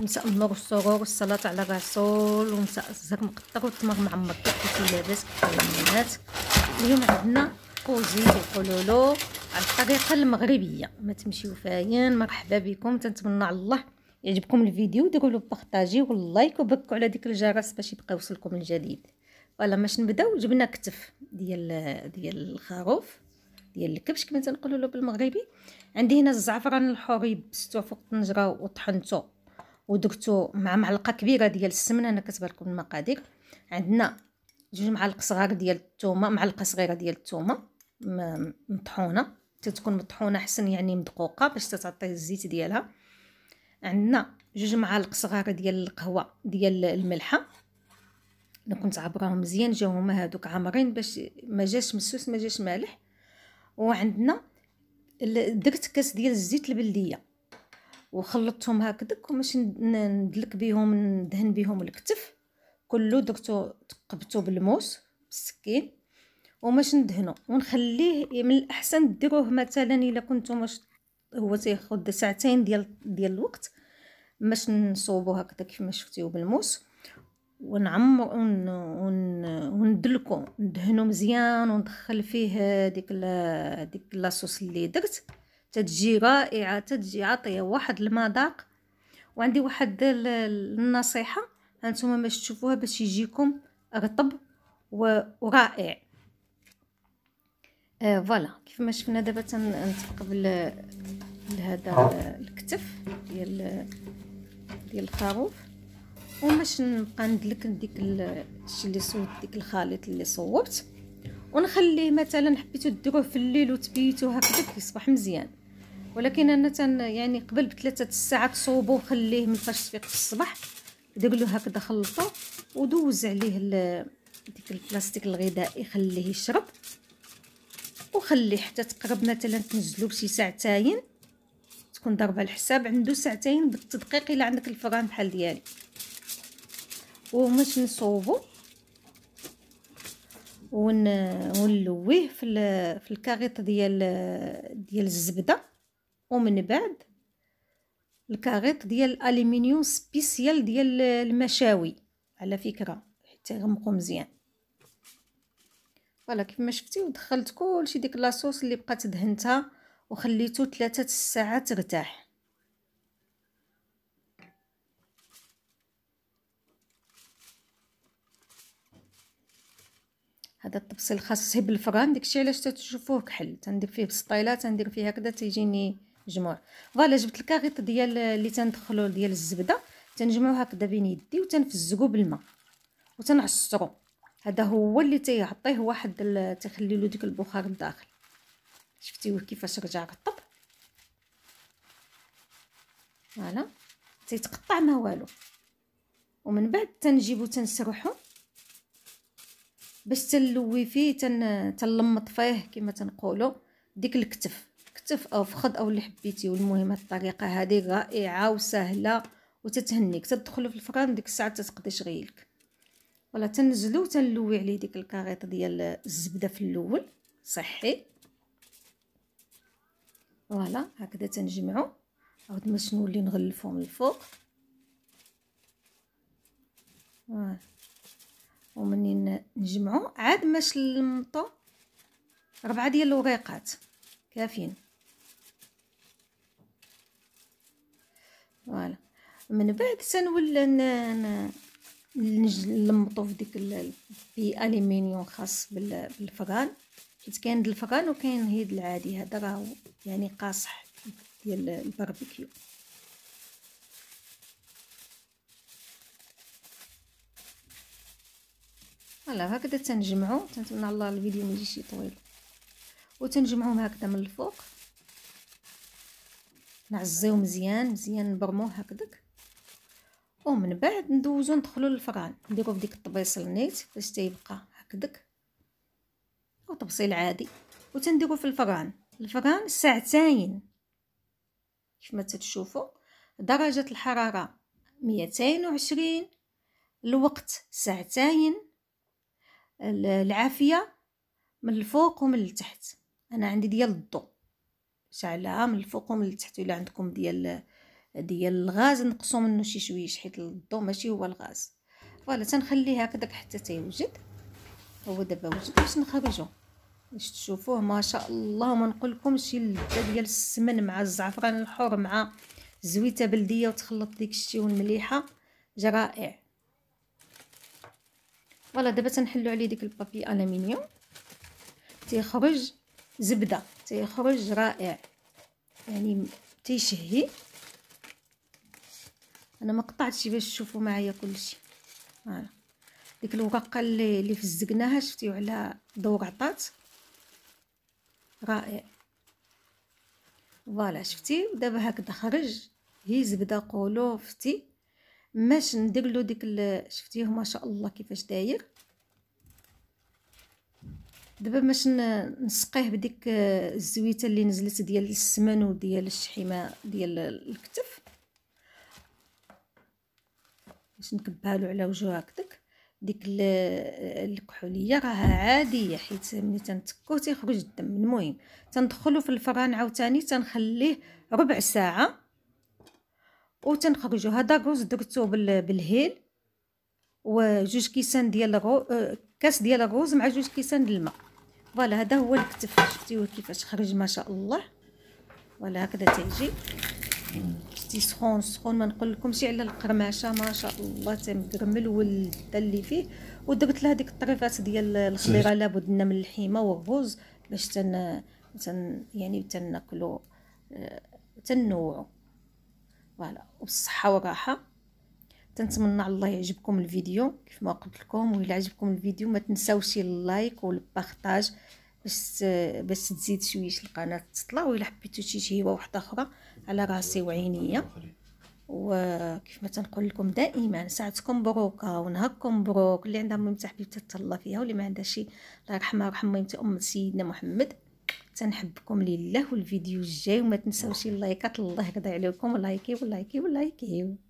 مسأمر والسرور والصلاة على الرسول ومساء الزهر مقطر والتمر معمر كيفاش لاباس كيف اليوم عندنا كوزي يقولوا على الطريقه المغربيه ما تمشيو فاين مرحبا بكم تنتمنى على الله يعجبكم الفيديو ديروا له بارطاجي واللايك وبكوا على ديك الجرس باش يبقى يوصلكم الجديد فوالا باش نبداو جبنا كتف ديال ديال الخروف ديال الكبش كما تنقولوا له بالمغربي عندي هنا الزعفران الحوري بستو فوق الطنجره وطحنته ودرتو مع معلقه كبيره ديال السمنه انا كتبان لكم المقادير عندنا جوج معالق صغار ديال الثومه معلقه صغيره ديال الثومه مطحونه تتكون مطحونه احسن يعني مدقوقه باش تتعطي الزيت ديالها عندنا جوج معالق صغار ديال القهوه ديال الملحه انا كنت عبرهم مزيان جاو هما هادوك عامرين باش ما جاش مسوس ما جاش مالح وعندنا درت كاس ديال الزيت البلديه وخلطتهم هكذاك وماش ندلك بيهم ندهن بيهم الكتف كله درتو تقبتو بالموس بالسكين وماش ندهنو ونخليه من الاحسن ديروه مثلا الا كنتو واش هو تياخد ساعتين ديال ديال الوقت باش نصوبو هكذا كيما شفتيو بالموس ونعمر ون وندلكو ندهنو مزيان وندخل فيه ديك لا ديك لاصوص اللي درت تتجي رائعه تتجي عطيه واحد المذاق وعندي واحد النصيحه هانتوما باش تشوفوها باش يجيكم رطب ورائع آه فوالا كيف ما شفنا دابا تنطبق لهذا آه. الكتف ديال ديال الخروف وماش نبقى ندلك ديك الشيء اللي صوبت ديك الخليط اللي صوبت ونخليه مثلا حبيتو ديروه في الليل وتبيتو هكذا كيصبح مزيان ولكن انا تن يعني قبل بثلاثه الساعات صوبه وخليه من فاش تفيق في الصباح دير له هكذا خلطه ودوز عليه ديك البلاستيك الغذائي خليه يشرب وخليه حتى تقرب مثلا تنزلو بشي ساعتين تكون ضربه الحساب عنده ساعتين بالتدقيق الا عندك الفران بحال ديالي ومش نصوبو ون ونلويه في في الكاغيط ديال ديال الزبده ومن بعد الكاريط ديال الالومنيوم سبيسيال ديال المشاوي على فكره حتى يغمقوا مزيان فوالا ما شفتي دخلت كلشي ديك لاصوص اللي بقات دهنتها وخليته ثلاثة الساعات ترتاح هذا الطبسيل خاص بالفران داكشي علاش تتشوفوه كحل تندير فيه بسطيله تندير فيه هكذا تيجيني جموع فوالا جبت الكاغيط ديال اللي تندخلو ديال الزبده تنجمعو هكذا بين يدي وتنفزقو بالماء وتنعصرو هذا هو اللي تيعطيه واحد تيخلي له ديك البخار الداخل شفتيوه كيفاش رجع رطب فوالا تيتقطع ما والو ومن بعد تنجيبو تنسرحو باش تنلوي فيه تن... تنلمط فيه كما تنقولوا ديك الكتف حتى في فخد او اللي حبيتي والمهم الطريقه هذه رائعه وسهله وتتهنيك تدخلو في الفران ديك الساعه تتقضي شغيلك ولا تنزلو تنلوي عليه ديك الكاريطه ديال الزبده في الاول صحي فوالا هكذا تنجمعو عاود باش نولي نغلفو من الفوق ومنين نجمعو عاد ماش المطو ربعه ديال الوريقات كافيين فوالا من بعد سنولى نلمطو في ديك في الومنيوم خاص بالفران حيت كاين الفران وكاين هيد العادي هذا راهو يعني قاصح ديال الباربيكيو هلا هكذا تنجمعو تنتمنى الله الفيديو ما يجيش طويل وتنجمعوهم هكذا من الفوق نعزيو مزيان مزيان نبرموه هكداك ومن بعد ندوزو ندخلو للفران نديرو في ديك الطبيص النيت باش تيبقى هكداك وطبسيل عادي وتنديرو في الفران الفران ساعتين كما تتشوفو درجة الحرارة ميتين وعشرين الوقت ساعتين العافية من الفوق ومن التحت انا عندي ديال الضو شعلها من الفوق ومن التحت الا عندكم ديال ديال الغاز نقصوا منه شي شويش حيت الضو ماشي هو الغاز فوالا تنخليه هكذاك حتى تيوجد هو دابا وجد باش نخرجو باش تشوفوه ما شاء الله ما نقول لكم شي لذه ديال السمن مع الزعفران الحر مع زويته بلديه وتخلط ديك الشي والمليحه جا رائع فوالا دابا تنحلو عليه ديك البابي الومنيوم تيخرج زبده تيخرج رائع يعني تيشهي انا ما قطعتش باش تشوفوا معايا كلشي فوالا آه. ديك الورقه اللي اللي فزقناها شفتيو على ضو عطات رائع فوالا شفتي دابا هكذا خرج هي زبده فتي ماش ندير له ديك شفتيه ما شاء الله كيفاش داير دابا باش نسقيه بديك آه، الزويته اللي نزلت ديال السمن وديال الشحيمه ديال الكتف باش نكبها له على وجهه هكداك ديك آه، الكحوليه راها عاديه حيت ملي تنتكو تيخرج الدم المهم تندخلو في الفران عاوتاني تنخليه ربع ساعه وتنخرجو هذا غوز درتو بالهيل وجوج كيسان ديال آه، كاس ديال الرز مع جوج كيسان الماء فوالا هذا هو الكتف شفتيوه كيفاش خرج ما شاء الله فوالا هكذا تيجي شتي سخون سخون ما نقول لكمش على القرماشه ما شاء الله تمكرمل والدا اللي فيه ودرت له هذيك الطريفات ديال الخضيره لابد لنا من اللحيمه والرز باش تن, تن يعني تناكلو آه، تنوعو فوالا وبالصحه والراحه تنتمنى على الله يعجبكم الفيديو كيف ما قلت لكم وإلا عجبكم الفيديو ما تنساوش اللايك والبارطاج باش باش تزيد شويه القناه تطلع وإلا حبيتو شي تهيوه وحده اخرى على راسي وعينيا وكيف ما تنقول لكم دائما ساعتكم مبروكه ونهاركم مبروك اللي عندها ميمتة حبيبتي تتهلا فيها واللي ما عندها شي الله يرحمها يرحم ميمتة ام سيدنا محمد تنحبكم لله والفيديو الجاي وما تنساوش اللايكات الله يرضي عليكم ولايكي ولايكي, ولايكي.